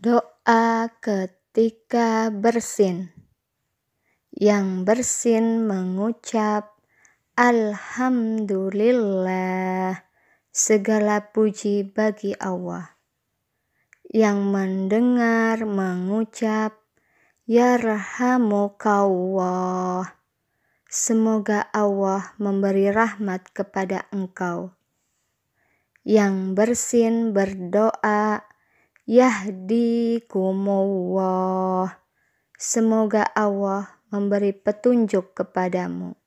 Doa ketika bersin. Yang bersin mengucap Alhamdulillah. Segala puji bagi Allah. Yang mendengar mengucap Yarhamukallah. Semoga Allah memberi rahmat kepada engkau. Yang bersin berdoa, Yahdikumullah. Semoga Allah memberi petunjuk kepadamu.